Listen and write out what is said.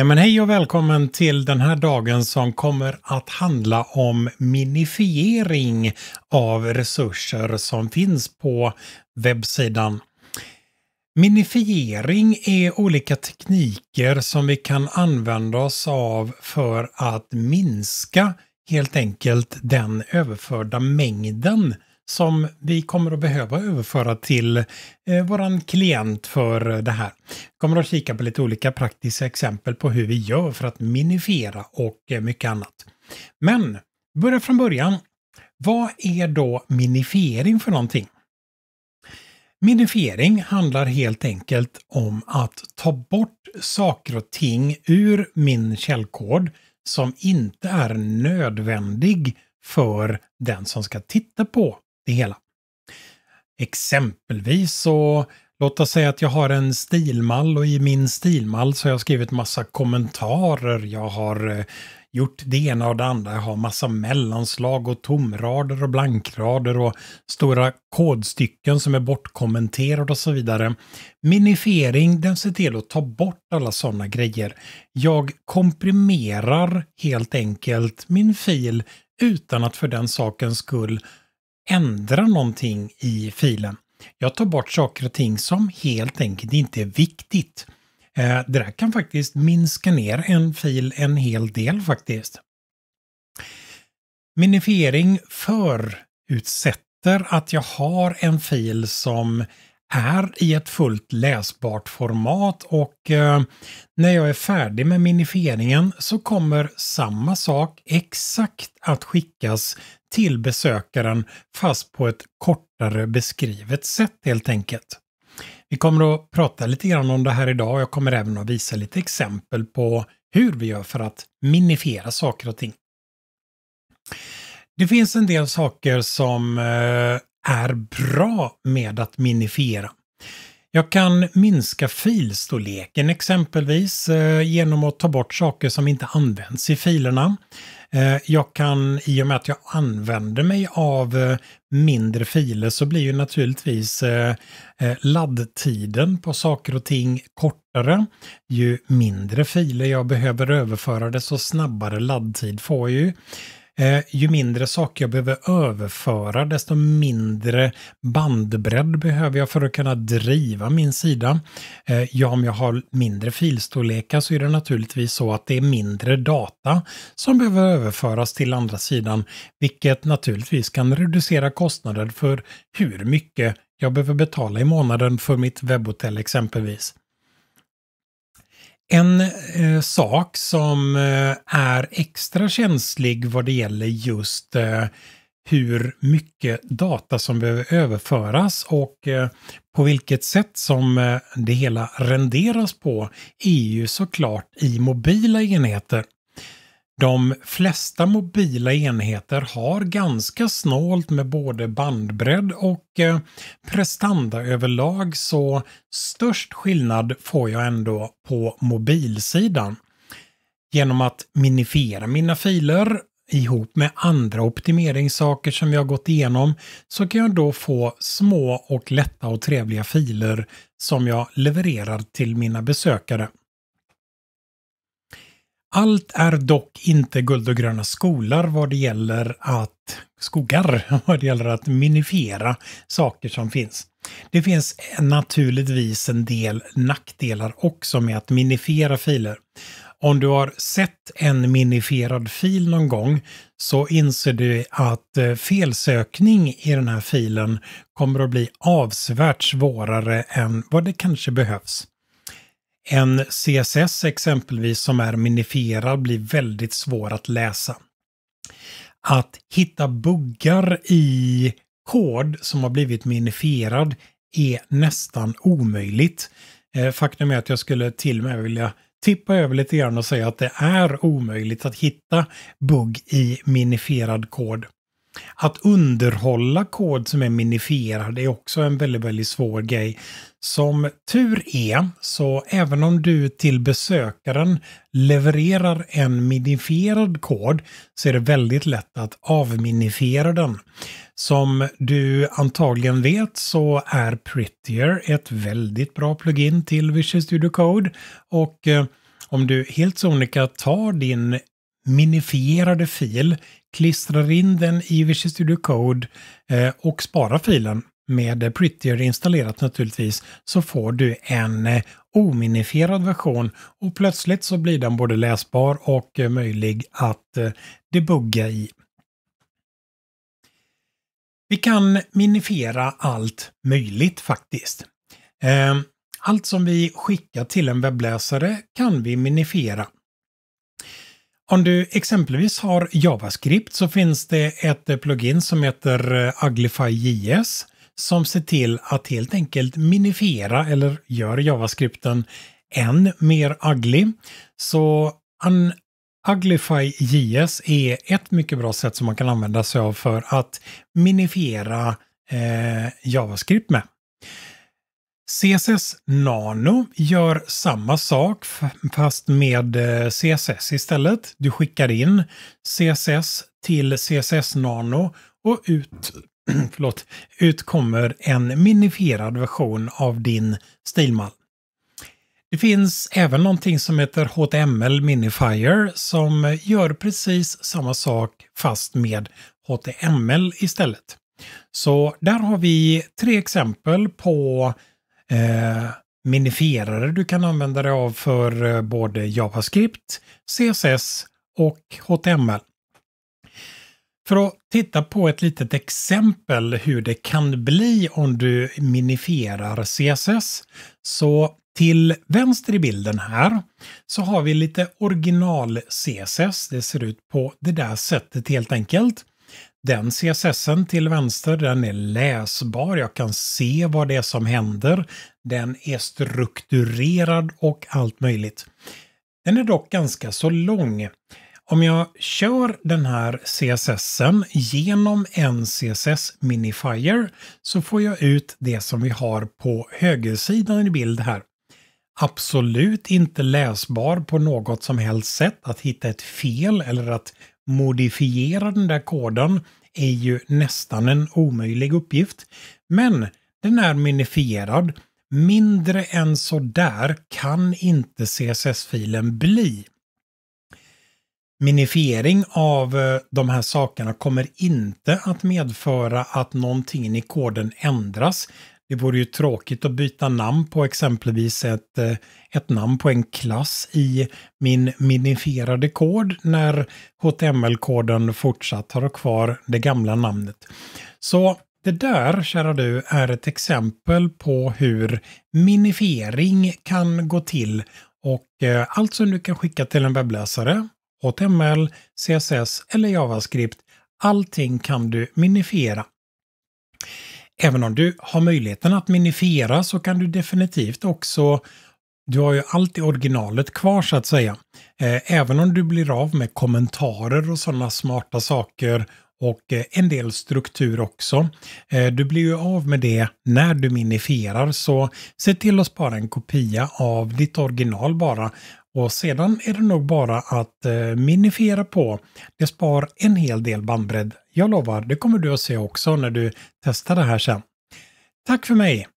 Nej men hej och välkommen till den här dagen som kommer att handla om minifiering av resurser som finns på webbsidan. Minifiering är olika tekniker som vi kan använda oss av för att minska helt enkelt den överförda mängden som vi kommer att behöva överföra till eh, våran klient för det här. Vi kommer att kika på lite olika praktiska exempel på hur vi gör för att minifiera och eh, mycket annat. Men börja från början. Vad är då minifiering för någonting? Minifiering handlar helt enkelt om att ta bort saker och ting ur min källkod som inte är nödvändig för den som ska titta på det hela. Exempelvis så, låt oss säga att jag har en stilmall och i min stilmall så har jag skrivit massa kommentarer. Jag har eh, gjort det ena och det andra. Jag har massa mellanslag och tomrader och blankrader och stora kodstycken som är bortkommenterade och så vidare. Minifiering, den ser till att ta bort alla sådana grejer. Jag komprimerar helt enkelt min fil utan att för den sakens skull ändra någonting i filen. Jag tar bort saker och ting som helt enkelt inte är viktigt. Eh, det där kan faktiskt minska ner en fil en hel del faktiskt. Minifiering förutsätter att jag har en fil som här i ett fullt läsbart format och eh, när jag är färdig med minifieringen så kommer samma sak exakt att skickas till besökaren fast på ett kortare beskrivet sätt helt enkelt. Vi kommer att prata lite grann om det här idag och jag kommer även att visa lite exempel på hur vi gör för att minifiera saker och ting. Det finns en del saker som eh, är bra med att minifiera. Jag kan minska filstorleken exempelvis eh, genom att ta bort saker som inte används i filerna. Eh, jag kan, i och med att jag använder mig av eh, mindre filer så blir ju naturligtvis laddtiden på saker och ting kortare. Ju mindre filer jag behöver överföra desto snabbare laddtid får jag ju. Eh, ju mindre saker jag behöver överföra, desto mindre bandbredd behöver jag för att kunna driva min sida. Eh, ja, om jag har mindre filstorlekar så är det naturligtvis så att det är mindre data som behöver överföras till andra sidan, vilket naturligtvis kan reducera kostnaden för hur mycket jag behöver betala i månaden för mitt webbhotell exempelvis. En eh, sak som eh, är extra känslig vad det gäller just eh, hur mycket data som behöver överföras och eh, på vilket sätt som eh, det hela renderas på är ju e såklart i mobila enheter. De flesta mobila enheter har ganska snålt med både bandbredd och eh, prestanda överlag så störst skillnad får jag ändå på mobilsidan. Genom att minifiera mina filer ihop med andra optimeringssaker som jag gått igenom så kan jag då få små och lätta och trevliga filer som jag levererar till mina besökare. Allt är dock inte guld och gröna skolar vad det gäller att skogar, vad det gäller att minifiera saker som finns. Det finns naturligtvis en del nackdelar också med att minifiera filer. Om du har sett en minifierad fil någon gång så inser du att eh, felsökning i den här filen kommer att bli avsevärt svårare än vad det kanske behövs. En CSS exempelvis som är minifierad blir väldigt svår att läsa. Att hitta buggar i kod som har blivit minifierad är nästan omöjligt. Eh, faktum är att jag skulle till och med vilja tippa över lite grann och säga att det är omöjligt att hitta bugg i minifierad kod. Att underhålla kod som är minifierad är också en väldigt, väldigt svår grej. Som tur är, så även om du till besökaren levererar en minifierad kod så är det väldigt lätt att avminifiera den. Som du antagligen vet så är Prettier ett väldigt bra plugin till Visual Studio Code och eh, om du helt sonika tar din minifierade fil, klistrar in den i Visual Studio Code eh, och sparar filen med Prettier installerat naturligtvis, så får du en eh, ominifierad version och plötsligt så blir den både läsbar och eh, möjlig att debugga i. Vi kan minifiera allt möjligt faktiskt. Ehm, allt som vi skickar till en webbläsare kan vi minifiera. Om du exempelvis har JavaScript så finns det ett plugin som heter eh, Uglify.js som ser till att helt enkelt minifiera eller gör JavaScripten än mer ugly. Så an Uglify.js är ett mycket bra sätt som man kan använda sig av för att minifiera eh, JavaScript med. CSS Nano gör samma sak fast med eh, CSS istället. Du skickar in CSS till CSS Nano och ut, förlåt, ut kommer en minifierad version av din stilmall. Det finns även någonting som heter HTML Minifier som gör precis samma sak fast med HTML istället. Så där har vi tre exempel på Eh, minifierare du kan använda dig av för eh, både JavaScript, CSS och HTML. För att titta på ett litet exempel hur det kan bli om du minifierar CSS så till vänster i bilden här så har vi lite original CSS. Det ser ut på det där sättet helt enkelt. Den CSSen till vänster, den är läsbar. Jag kan se vad det är som händer. Den är strukturerad och allt möjligt. Den är dock ganska så lång. Om jag kör den här CSSen genom en CSS Minifier så får jag ut det som vi har på högersidan i bild här. Absolut inte läsbar på något som helst sätt, att hitta ett fel eller att modifiera den där koden är ju nästan en omöjlig uppgift. Men den är minifierad. Mindre än så där kan inte CSS-filen bli. Minifiering av eh, de här sakerna kommer inte att medföra att någonting i koden ändras. Det vore ju tråkigt att byta namn på exempelvis ett, eh, ett namn på en klass i min minifierade kod när HTML-koden fortsatt har kvar det gamla namnet. Så det där, kära du, är ett exempel på hur minifiering kan gå till och eh, allt som du kan skicka till en webbläsare, HTML, CSS eller JavaScript, allting kan du minifiera även om du har möjligheten att minifiera så kan du definitivt också du har ju alltid originalet kvar så att säga. Eh, även om du blir av med kommentarer och sådana smarta saker och eh, en del struktur också. Eh, du blir ju av med det när du minifierar så se till att spara en kopia av ditt original bara och sedan är det nog bara att minifiera på. Det spar en hel del bandbredd jag lovar, det kommer du att se också när du testar det här sen. Tack för mig!